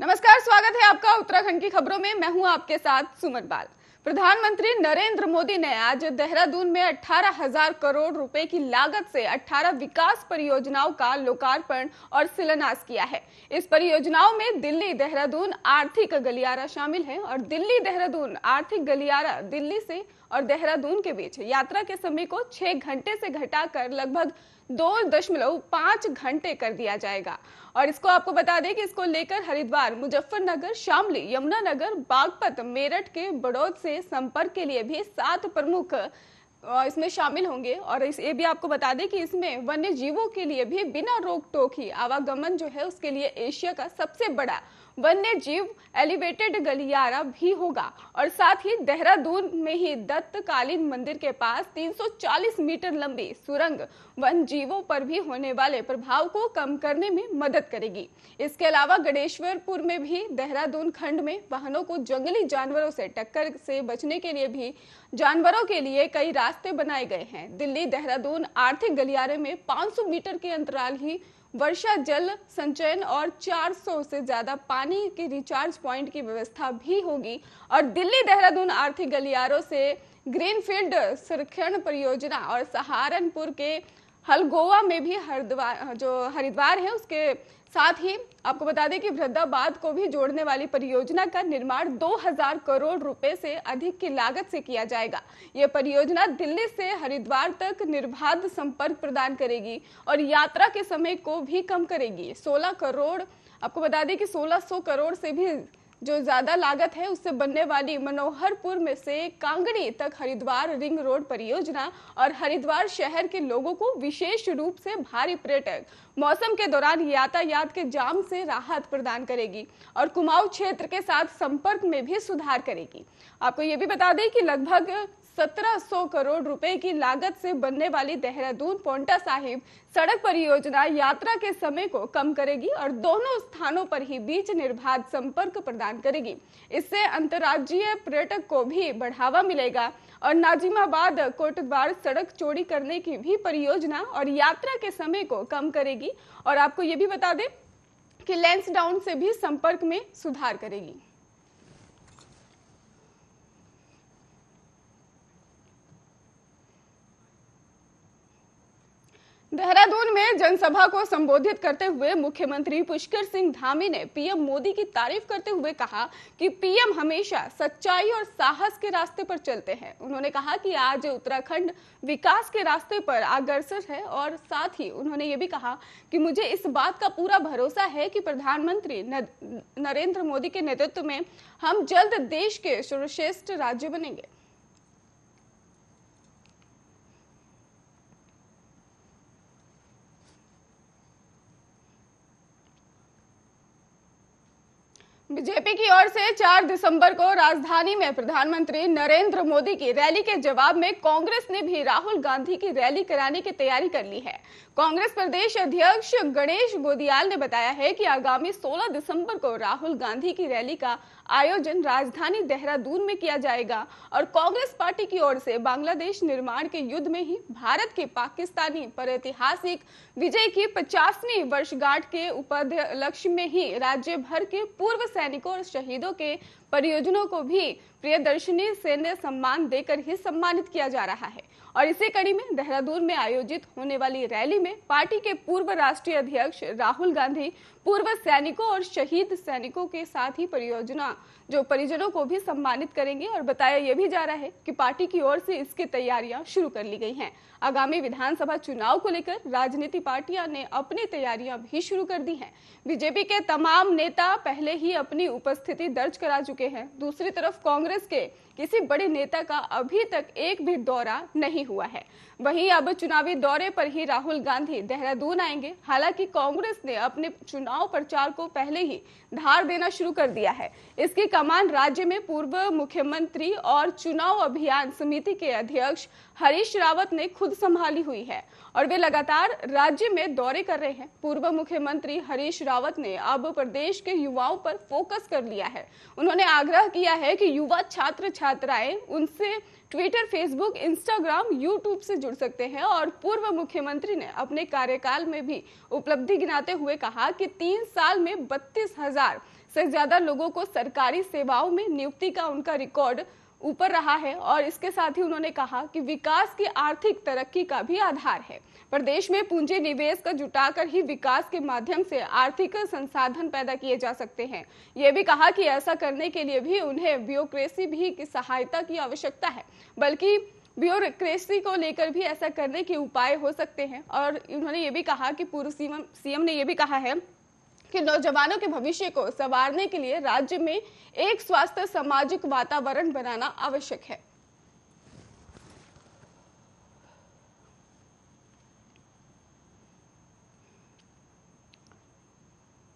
नमस्कार स्वागत है आपका उत्तराखंड की खबरों में मैं हूं आपके साथ सुमन बाल प्रधानमंत्री नरेंद्र मोदी ने आज देहरादून में अठारह हजार करोड़ रुपए की लागत से 18 विकास परियोजनाओं का लोकार्पण और शिलान्यास किया है इस परियोजनाओं में दिल्ली देहरादून आर्थिक गलियारा शामिल है और दिल्ली देहरादून आर्थिक गलियारा दिल्ली से और देहरादून के बीच यात्रा के समय को छह घंटे से घटाकर लगभग दो दशमलव पांच घंटे कर दिया जाएगा और इसको आपको बता दें कि इसको लेकर हरिद्वार मुजफ्फरनगर शामली यमुनानगर बागपत मेरठ के बड़ौद से संपर्क के लिए भी सात प्रमुख इसमें शामिल होंगे और इस ये भी आपको बता दें कि इसमें वन्य जीवों के लिए भी बिना रोक टोक ही आवागमन जो है उसके लिए एशिया का सबसे बड़ा वन्य जीव एलिवेटेड गलियारा भी होगा और साथ ही देहरादून में ही दत्तकालीन मंदिर के पास 340 मीटर लंबी सुरंग वन जीवों पर भी होने वाले प्रभाव को कम करने में मदद करेगी इसके अलावा गणेश्वरपुर में भी देहरादून खंड में वाहनों को जंगली जानवरों से टक्कर से बचने के लिए भी जानवरों के लिए कई रास्ते बनाए गए हैं दिल्ली देहरादून आर्थिक गलियारे में 500 मीटर के अंतराल ही वर्षा जल संचयन और 400 से ज्यादा पानी के रिचार्ज पॉइंट की व्यवस्था भी होगी और दिल्ली देहरादून आर्थिक गलियारों से ग्रीनफील्ड संरक्षण परियोजना और सहारनपुर के हल गोवा में भी हरिद्वार जो हरिद्वार है उसके साथ ही आपको बता दें कि वृद्धाबाद को भी जोड़ने वाली परियोजना का निर्माण 2000 करोड़ रुपए से अधिक की लागत से किया जाएगा ये परियोजना दिल्ली से हरिद्वार तक निर्बाध संपर्क प्रदान करेगी और यात्रा के समय को भी कम करेगी 16 करोड़ आपको बता दें कि 1600 करोड़ से भी जो ज्यादा लागत है उससे बनने वाली मनोहरपुर में से कांगड़ी तक हरिद्वार रिंग रोड परियोजना और हरिद्वार शहर के लोगों को विशेष रूप से भारी पर्यटक मौसम के दौरान यातायात के जाम से राहत प्रदान करेगी और कुमाऊं क्षेत्र के साथ संपर्क में भी सुधार करेगी आपको ये भी बता दें कि लगभग 1700 करोड़ रुपए की लागत से बनने वाली देहरादून पोंटा साहिब सड़क परियोजना यात्रा के समय को कम करेगी और दोनों स्थानों पर ही बीच निर्बाध संपर्क प्रदान करेगी इससे अंतर्राज्यीय पर्यटक को भी बढ़ावा मिलेगा और नाजिमाबाद कोटद्वार सड़क चोरी करने की भी परियोजना और यात्रा के समय को कम करेगी और आपको ये भी बता दें कि लेंस डाउन से भी संपर्क में सुधार करेगी देहरादून में जनसभा को संबोधित करते हुए मुख्यमंत्री पुष्कर सिंह धामी ने पीएम मोदी की तारीफ करते हुए कहा कि पीएम हमेशा सच्चाई और साहस के रास्ते पर चलते हैं उन्होंने कहा कि आज उत्तराखंड विकास के रास्ते पर अग्रसर है और साथ ही उन्होंने ये भी कहा कि मुझे इस बात का पूरा भरोसा है कि प्रधानमंत्री नरेंद्र मोदी के नेतृत्व में हम जल्द देश के सर्वश्रेष्ठ राज्य बनेंगे बीजेपी की ओर से 4 दिसंबर को राजधानी में प्रधानमंत्री नरेंद्र मोदी की रैली के जवाब में कांग्रेस ने भी राहुल गांधी की रैली कराने की तैयारी कर ली है कांग्रेस प्रदेश अध्यक्ष गणेश गोदियाल ने बताया है कि आगामी 16 दिसंबर को राहुल गांधी की रैली का आयोजन राजधानी देहरादून में किया जाएगा और कांग्रेस पार्टी की ओर से बांग्लादेश निर्माण के युद्ध में ही भारत के पाकिस्तानी पर ऐतिहासिक विजय की पचासवीं वर्षगांठ के उपलक्ष्य में ही राज्य भर के पूर्व सैनिकों और शहीदों के परियोजनों को भी प्रियदर्शनी सैन्य सम्मान देकर ही सम्मानित किया जा रहा है और इसी कड़ी में देहरादून में आयोजित होने वाली रैली में पार्टी के पूर्व राष्ट्रीय अध्यक्ष राहुल गांधी पूर्व सैनिकों और शहीद सैनिकों के साथ ही परियोजना जो परिजनों को भी सम्मानित करेंगे और बताया यह भी जा रहा है कि पार्टी की ओर से इसकी तैयारियां शुरू कर ली गई हैं आगामी विधानसभा चुनाव को लेकर राजनीति पार्टियां ने अपनी तैयारियां भी शुरू कर दी हैं बीजेपी के तमाम नेता पहले ही अपनी उपस्थिति दर्ज करा चुके हैं दूसरी तरफ कांग्रेस के किसी बड़े नेता का अभी तक एक भी दौरा नहीं हुआ है वहीं अब चुनावी दौरे पर ही राहुल गांधी देहरादून आएंगे हालांकि कांग्रेस ने अपने चुनाव प्रचार को पहले ही धार देना शुरू कर दिया है इसकी कमान राज्य में पूर्व मुख्यमंत्री और चुनाव अभियान समिति के अध्यक्ष हरीश रावत ने खुद संभाली हुई है और वे लगातार राज्य में दौरे कर रहे हैं पूर्व मुख्यमंत्री हरीश रावत ने अब प्रदेश के युवाओं पर फोकस कर लिया है उन्होंने आग्रह किया है कि युवा छात्र छात्राएं उनसे ट्विटर फेसबुक इंस्टाग्राम यूट्यूब से जुड़ सकते हैं और पूर्व मुख्यमंत्री ने अपने कार्यकाल में भी उपलब्धि गिनाते हुए कहा कि तीन साल में बत्तीस हजार से ज़्यादा लोगों को सरकारी सेवाओं में नियुक्ति का उनका रिकॉर्ड ऊपर रहा है और इसके साथ ही उन्होंने कहा कि विकास की आर्थिक तरक्की का भी आधार है प्रदेश में पूंजी निवेश का जुटाकर ही विकास के माध्यम से आर्थिक संसाधन पैदा किए जा सकते हैं यह भी कहा कि ऐसा करने के लिए भी उन्हें ब्यूरोक्रेसी भी की सहायता की आवश्यकता है बल्कि ब्यूरोक्रेसी को लेकर भी ऐसा करने के उपाय हो सकते हैं और उन्होंने ये भी कहा कि पूर्व सीएम सीएम ने यह भी कहा है कि नौजवानों के भविष्य को संवारने के लिए राज्य में एक स्वास्थ्य सामाजिक वातावरण बनाना आवश्यक है